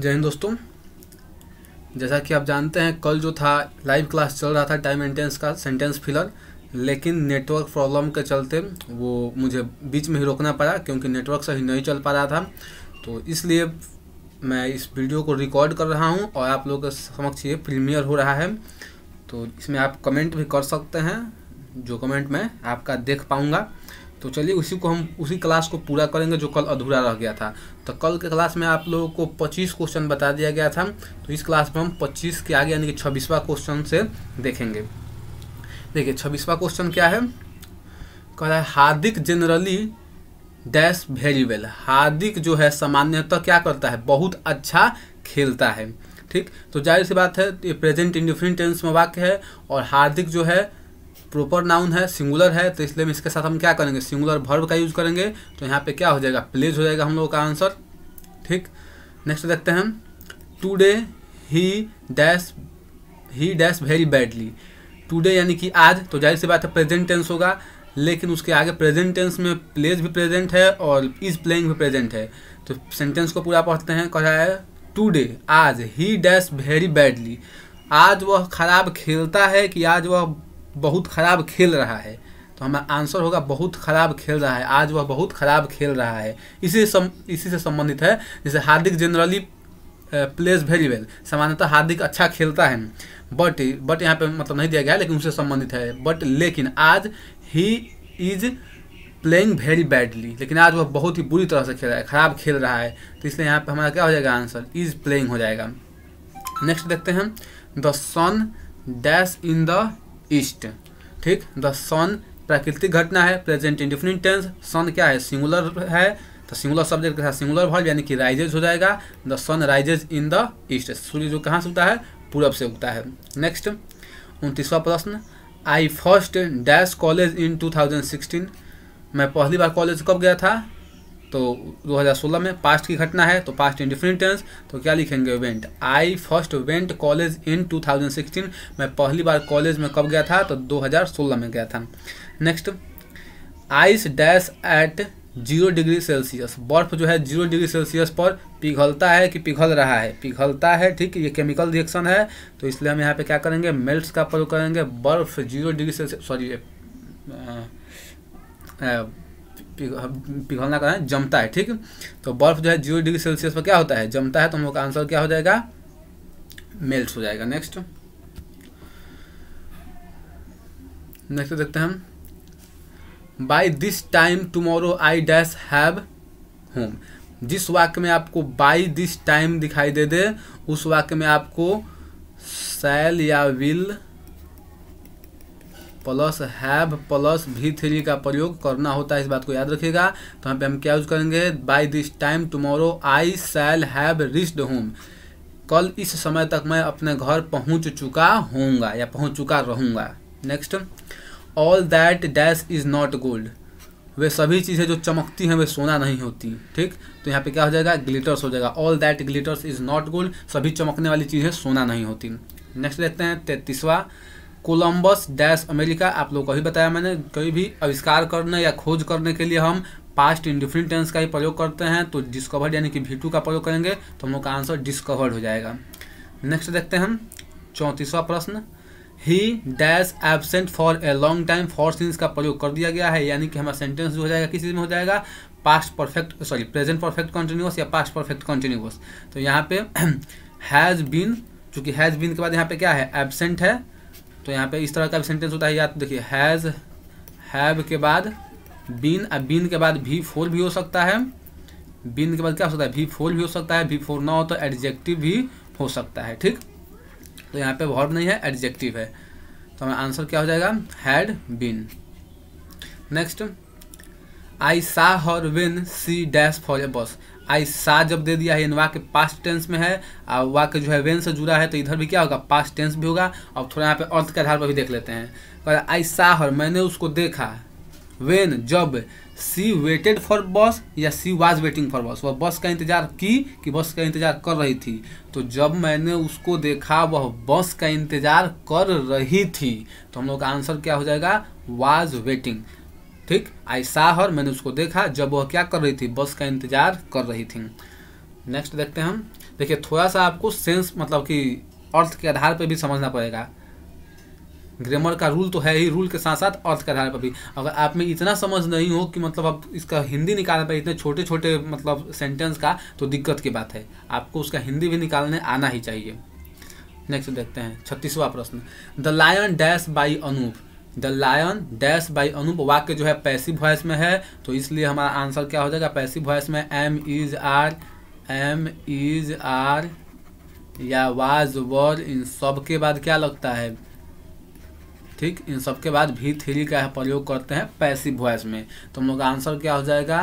जय हिंद दोस्तों जैसा कि आप जानते हैं कल जो था लाइव क्लास चल रहा था टाइम एंटेंस का सेंटेंस फिलर लेकिन नेटवर्क प्रॉब्लम के चलते वो मुझे बीच में ही रोकना पड़ा क्योंकि नेटवर्क सही नहीं चल पा रहा था तो इसलिए मैं इस वीडियो को रिकॉर्ड कर रहा हूं और आप लोगों के समक्ष ये प्रीमियर हो रहा है तो इसमें आप कमेंट भी कर सकते हैं जो कमेंट मैं आपका देख पाऊँगा तो चलिए उसी को हम उसी क्लास को पूरा करेंगे जो कल अधूरा रह गया था तो कल के क्लास में आप लोगों को 25 क्वेश्चन बता दिया गया था तो इस क्लास में हम 25 के आगे यानी कि छब्बीसवा क्वेश्चन से देखेंगे देखिए छब्बीसवा क्वेश्चन क्या है कह रहा है Hardik generally dash very well Hardik जो है सामान्यतः क्या करता है बहुत अच्छा खेलता है ठीक तो जाहिर सी बात है ये प्रेजेंट इंडिफिनिट टेंस में वाक्य है और हार्दिक जो है प्रॉपर नाउन है सिंगुलर है तो इसलिए हम इसके साथ हम क्या करेंगे सिंगुलर वर्ब का यूज करेंगे तो यहाँ पे क्या हो जाएगा प्लेज हो जाएगा हम लोगों का आंसर ठीक नेक्स्ट देखते हैं today he dash he dash very badly today यानी कि आज तो जाहिर सी बात है प्रेजेंट टेंस होगा लेकिन उसके आगे प्रेजेंट टेंस में प्लेज भी प्रेजेंट है और इज प्लेइंग भी प्रेजेंट है तो सेंटेंस को पूरा पढ़ते हैं कह रहा है टूडे आज ही डैश वेरी बैडली आज वह खराब खेलता है कि आज वह बहुत ख़राब खेल रहा है तो हमारा आंसर होगा बहुत ख़राब खेल रहा है आज वह बहुत ख़राब खेल रहा है इसी सम इसी से संबंधित है जैसे Hardik generally plays very well सामान्यतः हार्दिक अच्छा खेलता है बट बट यहाँ पे मतलब नहीं दिया गया है लेकिन उससे संबंधित है बट लेकिन आज he is playing very badly लेकिन आज वह बहुत ही बुरी तरह से खेल रहा है ख़राब खेल रहा है तो इसलिए यहाँ पर हमारा क्या हो जाएगा आंसर इज प्लेइंग हो जाएगा नेक्स्ट देखते हैं the sun dash in the east ठीक द सन प्राकृतिक घटना है present in different tense sun क्या है सिंगुलर है तो सिंगुलर सब्जेक्ट के साथ सिंगुलर वर्ब यानी कि राइजेज हो जाएगा the sun rises in the east सूर्य जो कहाँ से उगता है पूरब से उगता है नेक्स्ट उनतीसवा प्रश्न I first dash college in 2016 मैं पहली बार कॉलेज कब गया था तो 2016 में पास्ट की घटना है तो पास्ट इन डिफरेंट टेंस तो क्या लिखेंगे went I first went college in 2016 मैं पहली बार कॉलेज में कब गया था तो 2016 में गया था next ice dash at zero degree Celsius बर्फ जो है जीरो डिग्री सेल्सियस पर पिघलता है कि पिघल रहा है पिघलता है ठीक ये केमिकल रिएक्शन है तो इसलिए हम यहाँ पे क्या करेंगे मेल्ट्स का प्रयोग करेंगे बर्फ जीरो डिग्री सेल्सियस सॉरी पिघलना का है जमता है ठीक तो बर्फ जो है जीरो डिग्री सेल्सियस पर क्या होता है जमता है तो हम लोग का आंसर क्या हो जाएगा मेल्ट हो जाएगा नेक्स्ट नेक्स्ट देखते हैं हम by this time tomorrow I dash have home जिस वाक्य में आपको बाई दिस टाइम दिखाई दे दे उस वाक्य में आपको सेल या विल प्लस हैव प्लस भी थ्री का प्रयोग करना होता है इस बात को याद रखिएगा तो यहाँ पे हम क्या यूज करेंगे by this time tomorrow I shall have reached home कल इस समय तक मैं अपने घर पहुंच चुका होऊंगा या पहुंच चुका रहूंगा next all that dash is not gold वे सभी चीज़ें जो चमकती हैं वे सोना नहीं होती ठीक तो यहाँ पे क्या हो जाएगा ग्लिटर्स हो जाएगा all that glitters is not gold सभी चमकने वाली चीज़ें सोना नहीं होती नेक्स्ट लेते हैं तैतीसवा कोलम्बस डैश अमेरिका आप लोग को ही बताया मैंने कोई भी आविष्कार करने या खोज करने के लिए हम पास्ट इन डिफरेंट टेंस का ही प्रयोग करते हैं तो डिस्कवर्ड यानी कि वी का प्रयोग करेंगे तो हम लोग का आंसर डिस्कवर्ड हो जाएगा नेक्स्ट देखते हैं हम चौंतीसवा प्रश्न he dash absent for a long time for since का प्रयोग कर दिया गया है यानी कि हमारा सेंटेंस जो हो जाएगा किस चीज़ में हो जाएगा past perfect sorry present perfect continuous या पास्ट परफेक्ट कंटिन्यूस तो यहाँ पे हैज़ बीन चूंकि हैज़ बीन के बाद यहाँ पे क्या है एबसेंट है तो यहाँ पे इस तरह का भी सेंटेंस होता है या तो देखिए हैज़ हैव के बाद बीन अब बीन के बाद भी फोर भी हो सकता है बीन के बाद क्या हो सकता है भी फोर भी हो सकता है भी फोर ना हो तो एडजेक्टिव भी हो सकता है ठीक तो यहाँ पे वर्ब नहीं है एडजेक्टिव है तो हमारा आंसर क्या हो जाएगा had been next I saw her when she dash for a bus I सा जब दे दिया है इन वाक्य पास्ट टेंस में है और वाक्य जो है वेन से जुड़ा है तो इधर भी क्या होगा पास्ट टेंस भी होगा और थोड़ा यहाँ पे अर्थ के आधार पर भी देख लेते हैं पर आई सा हर मैंने उसको देखा वेन जब सी वेटेड फॉर बस या सी वाज वेटिंग फॉर बस वह बस का इंतजार की कि बस का इंतजार कर रही थी तो जब मैंने उसको देखा वह बस का इंतजार कर रही थी तो हम लोग का आंसर क्या हो जाएगा वाज वेटिंग ठीक आई हर मैंने उसको देखा जब वह क्या कर रही थी बस का इंतजार कर रही थी नेक्स्ट देखते हैं हम देखिए थोड़ा सा आपको सेंस मतलब कि अर्थ के आधार पर भी समझना पड़ेगा ग्रामर का रूल तो है ही रूल के साथ साथ अर्थ के आधार पर भी अगर आप में इतना समझ नहीं हो कि मतलब आप इसका हिंदी निकाल पाए इतने छोटे छोटे मतलब सेंटेंस का तो दिक्कत की बात है आपको उसका हिंदी भी निकालने आना ही चाहिए नेक्स्ट देखते हैं छत्तीसवा प्रश्न the lion dash by Anoop the lion dash by Anoop वाक्य जो है पैसिव वॉयस में है तो इसलिए हमारा आंसर क्या हो जाएगा पैसिव वॉयस में am is are am is are या वाज वर इन सब के बाद क्या लगता है ठीक इन सब के बाद भी थ्री का प्रयोग करते हैं पैसिव वॉयस में तो हम लोग का आंसर क्या हो जाएगा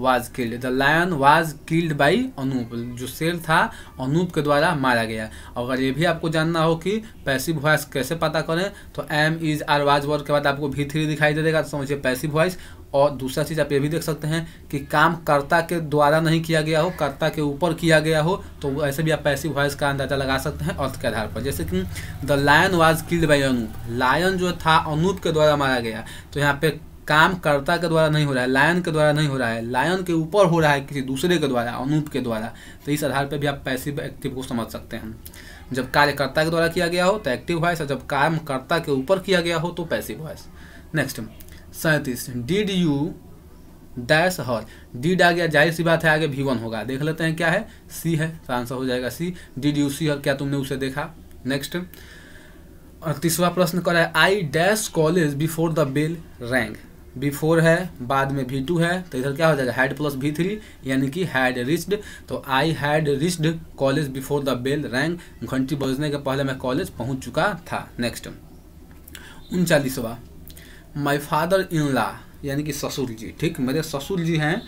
was killed the lion was killed by Anoop जो शेर था अनूप के द्वारा मारा गया अगर ये भी आपको जानना हो कि पैसिव वॉइस कैसे पता करें तो am is are was were के बाद आपको भी थ्री दिखाई दे देगा तो समझिए पैसिव वॉइस और दूसरा चीज़ आप ये भी देख सकते हैं कि काम कर्ता के द्वारा नहीं किया गया हो कर्ता के ऊपर किया गया हो तो ऐसे भी आप पैसिव वॉइस का अंदाजा लगा सकते हैं अर्थ के आधार पर जैसे कि the lion was killed by Anoop lion जो था अनूप के द्वारा मारा गया तो यहाँ पे कामकर्ता के द्वारा नहीं हो रहा है लायन के द्वारा नहीं हो रहा है लायन के ऊपर हो रहा है किसी दूसरे के द्वारा अनूप के द्वारा तो इस आधार पर भी आप पैसिव एक्टिव को समझ सकते हैं जब कार्यकर्ता के द्वारा किया गया हो तो एक्टिव वॉइस और जब कामकर्ता के ऊपर किया गया हो तो पैसिव वॉइस नेक्स्ट सैंतीस did you dash her did आ गया जाहिर सी बात है आगे भी वन होगा देख लेते हैं क्या है सी है तो आंसर हो जाएगा सी डिड यू सी हर क्या तुमने उसे देखा नेक्स्ट और तीसरा प्रश्न करा है I dash college before the bell rang before है बाद में वी टू है तो इधर क्या हो जाएगा हैड प्लस वी थ्री यानी कि हैड रिस्ड तो I had reached college before the bell rang घंटी बजने के पहले मैं कॉलेज पहुंच चुका था नेक्स्ट उनचालीसवा माई फादर इन ला यानी कि ससुर जी ठीक मेरे ससुर जी हैं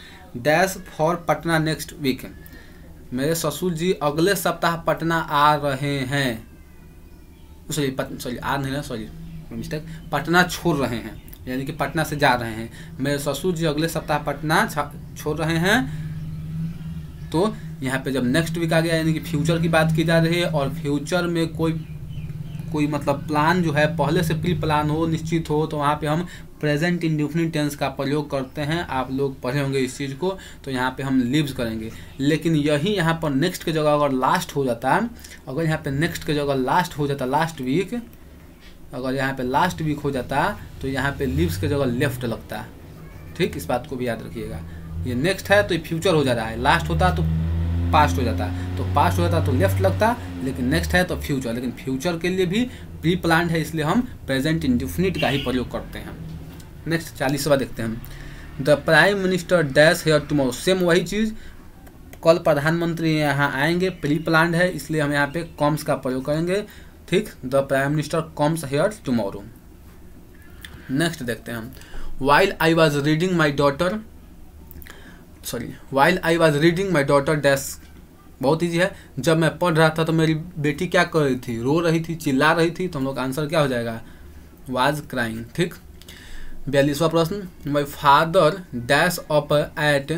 dash for Patna next week मेरे ससुर जी अगले सप्ताह पटना आ रहे हैं सॉरी सॉरी आ नहीं रहे सॉरी मिस्टेक पटना छोड़ रहे हैं यानी कि पटना से जा रहे हैं मेरे ससुर जी अगले सप्ताह पटना छोड़ रहे हैं तो यहाँ पे जब नेक्स्ट वीक आ गया यानी कि फ्यूचर की बात की जा रही है और फ्यूचर में कोई कोई मतलब प्लान जो है पहले से प्री प्लान हो निश्चित हो तो वहाँ पे हम प्रेजेंट इंडिफिनिट टेंस का प्रयोग करते हैं आप लोग पढ़े होंगे इस चीज़ को तो यहाँ पे हम लिव्स करेंगे लेकिन यही यहाँ पर नेक्स्ट के जगह अगर लास्ट हो जाता अगर यहाँ पे नेक्स्ट के जगह लास्ट हो जाता लास्ट वीक अगर यहाँ पे लास्ट वीक हो जाता तो यहाँ पे लिप्स के जगह लेफ्ट लगता ठीक इस बात को भी याद रखिएगा ये नेक्स्ट है तो ये फ्यूचर हो जा रहा है लास्ट होता तो पास्ट हो जाता तो पास्ट हो जाता तो लेफ्ट लगता लेकिन नेक्स्ट है तो फ्यूचर लेकिन फ्यूचर के लिए भी प्री प्लान है इसलिए हम प्रेजेंट इंडिफिनिट का ही प्रयोग करते हैं नेक्स्ट चालीसवा देखते हैं the prime minister dash here more same वही चीज़ कल प्रधानमंत्री यहाँ आएंगे प्री प्लान है इसलिए हम यहाँ पे कॉम्स का प्रयोग करेंगे ठीक the prime minister comes here tomorrow next देखते हैं हम while I was reading my daughter sorry while I was reading my daughter dash बहुत ईजी है जब मैं पढ़ रहा था तो मेरी बेटी क्या कर रही थी रो रही थी चिल्ला रही थी तो हम लोग का आंसर क्या हो जाएगा वाज क्राइंग ठीक बयालीसवा प्रश्न my father dash up at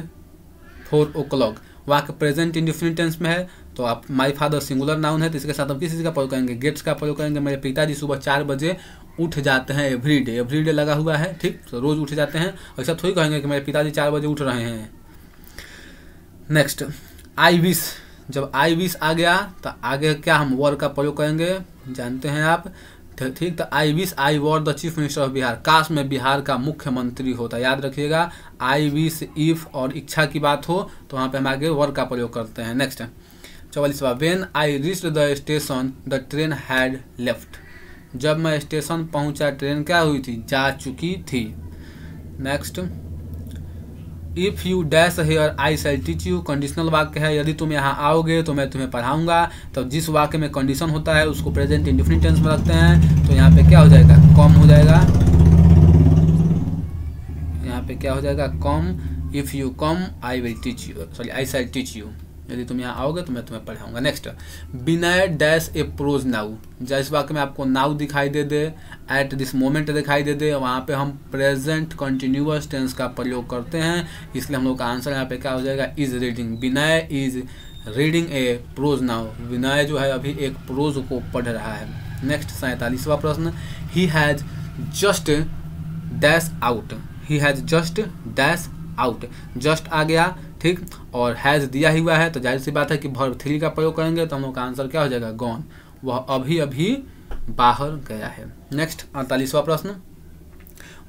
four o'clock wake present indefinite tense में है तो आप माई फादर सिंगुलर नाउन है तो इसके साथ आप किस चीज़ का प्रयोग करेंगे गेट्स का प्रयोग करेंगे मेरे पिताजी सुबह चार बजे उठ जाते हैं एवरी डे एवरी डे लगा हुआ है ठीक तो रोज़ उठ जाते हैं ऐसा थोड़ी कहेंगे कि मेरे पिताजी चार बजे उठ रहे हैं नेक्स्ट आई विश जब आई विश आ गया तो आगे क्या हम वर का प्रयोग करेंगे जानते हैं आप तो ठीक तो I wish I were the chief minister of Bihar काश में बिहार का मुख्यमंत्री होता याद रखिएगा आई विश इफ और इच्छा की बात हो तो वहाँ पे हम आगे वर का प्रयोग करते हैं नेक्स्ट चौवालीसवा when I reached the station the train had left जब मैं स्टेशन पहुंचा ट्रेन क्या हुई थी जा चुकी थी next if you dash here I shall teach you conditional वाक्य है यदि तुम यहाँ आओगे तो मैं तुम्हें पढ़ाऊंगा तो जिस वाक्य में कंडीशन होता है उसको प्रेजेंट इंडिफिनिट टेंस में रखते हैं तो यहाँ पे क्या हो जाएगा कॉम हो जाएगा यहाँ पे क्या हो जाएगा come if you come I will teach you sorry I shall teach you यदि तुम यहाँ आओगे तो मैं तुम्हें पढ़ाऊंगा next Binay dash a prose now जिस वाक्य में आपको नाउ दिखाई दे दे एट दिस मोमेंट दिखाई दे दे वहाँ पे हम प्रेजेंट कंटिन्यूअस टेंस का प्रयोग करते हैं इसलिए हम लोग का आंसर यहाँ पे क्या हो जाएगा is reading Binay is reading a prose now Vinay जो है अभी एक प्रोज को पढ़ रहा है नेक्स्ट सैंतालीसवा प्रश्न he has just dash out he has just dash out just आ गया ठीक और हैज़ दिया ही हुआ है तो जाहिर सी बात है कि भर्व थ्री का प्रयोग करेंगे तो हम लोग का आंसर क्या हो जाएगा गॉन वह अभी अभी बाहर गया है नेक्स्ट अड़तालीसवा प्रश्न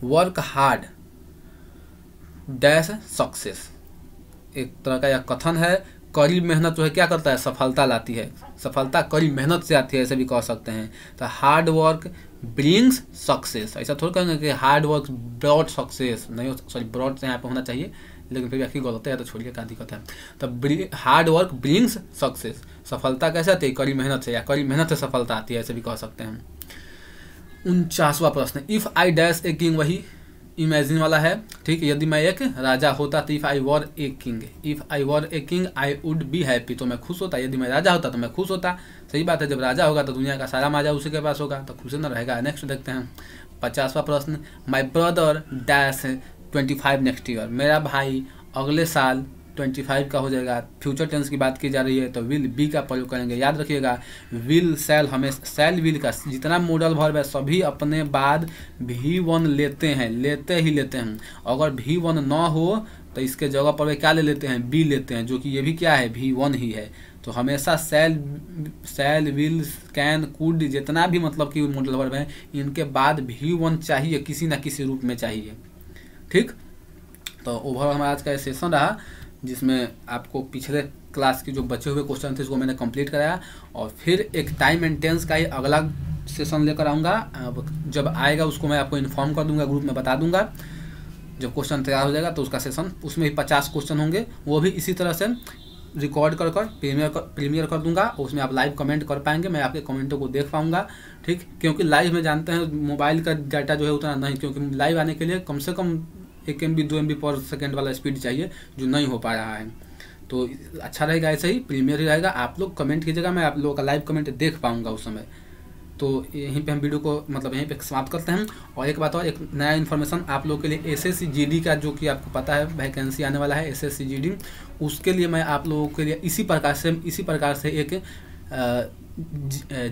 वर्क हार्ड डैश सक्सेस एक तरह का यह कथन है कड़ी मेहनत जो है क्या करता है सफलता लाती है सफलता कड़ी मेहनत से आती है ऐसे भी कह सकते हैं तो हार्ड वर्क ब्रिंग्स सक्सेस ऐसा थोड़ा कहेंगे कि हार्ड वर्क ब्रॉड सक्सेस नहीं सॉरी ब्रॉड से यहाँ पे होना चाहिए लेकिन फिर व्यक्ति गलत है तो छोड़िए क्या दिक्कत है तो हार्ड वर्क ब्रिंग्स सक्सेस सफलता कैसे आती है कड़ी मेहनत से या कड़ी मेहनत से सफलता आती है ऐसे भी कह सकते हैं उनचासवा प्रश्न if I dash a king वही इमेजिन वाला है ठीक यदि मैं एक राजा होता तो if I were a king if I were a king I would be happy तो मैं खुश होता यदि मैं राजा होता तो मैं खुश होता सही बात है जब राजा होगा तो दुनिया का सारा माजा उसी के पास होगा तो खुश ना रहेगा नेक्स्ट देखते हैं पचासवा प्रश्न my brother dash twenty five next year मेरा भाई अगले साल ट्वेंटी फाइव का हो जाएगा फ्यूचर टेंस की बात की जा रही है तो विल बी का प्रयोग करेंगे याद रखिएगा विल सेल हमें सेल विल का जितना मॉडल भर है सभी अपने बाद भी वन लेते हैं लेते ही लेते हैं अगर भी वन ना हो तो इसके जगह पर वे क्या ले लेते हैं बी लेते हैं जो कि ये भी क्या है भी वन ही है तो हमेशा shall shall will can could जितना भी मतलब कि मॉडल भर में इनके बाद भी वन चाहिए किसी ना किसी रूप में चाहिए ठीक तो ओवरऑल हमारा आज का सेशन रहा जिसमें आपको पिछले क्लास के जो बचे हुए क्वेश्चन थे उसको मैंने कंप्लीट कराया और फिर एक टाइम एंड टेंस का ही अगला सेशन लेकर आऊँगा जब आएगा उसको मैं आपको इन्फॉर्म कर दूंगा ग्रुप में बता दूंगा जब क्वेश्चन तैयार हो जाएगा तो उसका सेशन उसमें भी पचास क्वेश्चन होंगे वो भी इसी तरह से रिकॉर्ड कर कर प्रीमियर कर प्रीमियर कर दूंगा और उसमें आप लाइव कमेंट कर पाएंगे मैं आपके कमेंटों को देख पाऊंगा ठीक क्योंकि लाइव में जानते हैं मोबाइल का डाटा जो है उतना नहीं क्योंकि लाइव आने के लिए कम से कम एक एम बी दो एम बी पर सेकेंड वाला स्पीड चाहिए जो नहीं हो पा रहा है तो अच्छा रहेगा ऐसे ही प्रीमियर ही रहेगा आप लोग कमेंट कीजिएगा मैं आप लोगों का लाइव कमेंट देख पाऊँगा उस समय तो यहीं पे हम वीडियो को मतलब यहीं पे समाप्त करते हैं और एक बात और एक नया इन्फॉर्मेशन आप लोगों के लिए एस एस का जो कि आपको पता है वैकेंसी आने वाला है एस एस उसके लिए मैं आप लोगों के लिए इसी प्रकार से इसी प्रकार से एक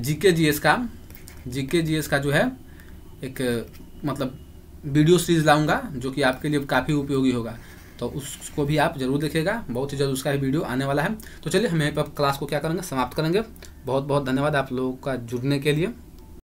जी के जी एस का जी के जी एस का जो है एक मतलब वीडियो सीरीज लाऊंगा जो कि आपके लिए काफ़ी उपयोगी होगा तो उसको भी आप जरूर देखेगा बहुत ही जल्द उसका भी वीडियो आने वाला है तो चलिए हम यहाँ पर क्लास को क्या करेंगे समाप्त करेंगे बहुत बहुत धन्यवाद आप लोगों का जुड़ने के लिए